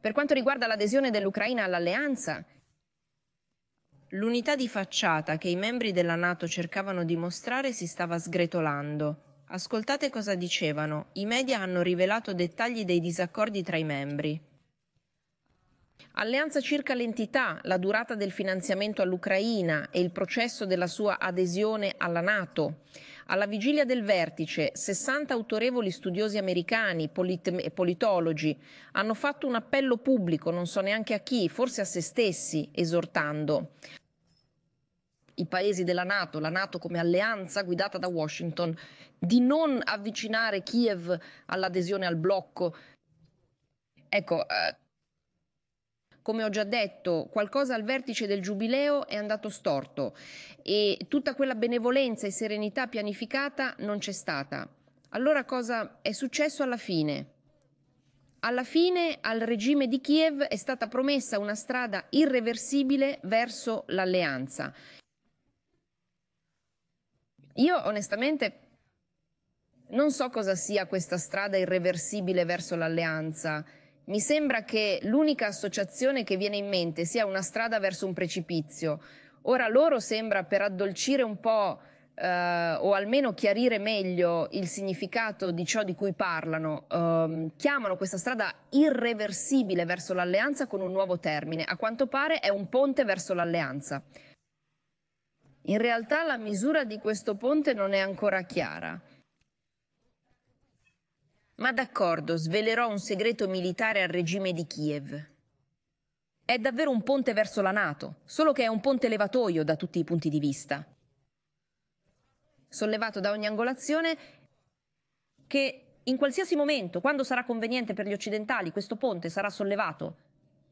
Per quanto riguarda l'adesione dell'Ucraina all'alleanza, l'unità di facciata che i membri della Nato cercavano di mostrare si stava sgretolando. Ascoltate cosa dicevano. I media hanno rivelato dettagli dei disaccordi tra i membri. Alleanza circa l'entità, la durata del finanziamento all'Ucraina e il processo della sua adesione alla Nato. Alla vigilia del vertice, 60 autorevoli studiosi americani, polit- politologi, hanno fatto un appello pubblico, non so neanche a chi, forse a se stessi, esortando i paesi della Nato, la Nato come alleanza guidata da Washington, di non avvicinare Kiev all'adesione al blocco. Ecco, eh, come ho già detto, qualcosa al vertice del Giubileo è andato storto e tutta quella benevolenza e serenità pianificata non c'è stata. Allora cosa è successo alla fine? Alla fine al regime di Kiev è stata promessa una strada irreversibile verso l'alleanza. Io onestamente non so cosa sia questa strada irreversibile verso l'alleanza. Mi sembra che l'unica associazione che viene in mente sia una strada verso un precipizio. Ora loro sembra per addolcire un po' eh, o almeno chiarire meglio il significato di ciò di cui parlano, eh, chiamano questa strada irreversibile verso l'alleanza con un nuovo termine. A quanto pare è un ponte verso l'alleanza. In realtà la misura di questo ponte non è ancora chiara. Ma d'accordo, svelerò un segreto militare al regime di Kiev. È davvero un ponte verso la Nato, solo che è un ponte levatoio da tutti i punti di vista. Sollevato da ogni angolazione che in qualsiasi momento, quando sarà conveniente per gli occidentali, questo ponte sarà sollevato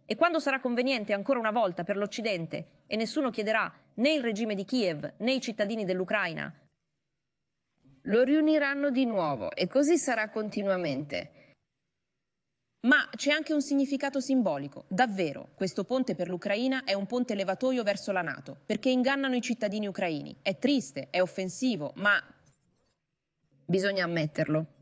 e quando sarà conveniente ancora una volta per l'Occidente e nessuno chiederà né il regime di Kiev né i cittadini dell'Ucraina lo riuniranno di nuovo e così sarà continuamente. Ma c'è anche un significato simbolico. Davvero, questo ponte per l'Ucraina è un ponte levatoio verso la Nato, perché ingannano i cittadini ucraini. È triste, è offensivo, ma bisogna ammetterlo.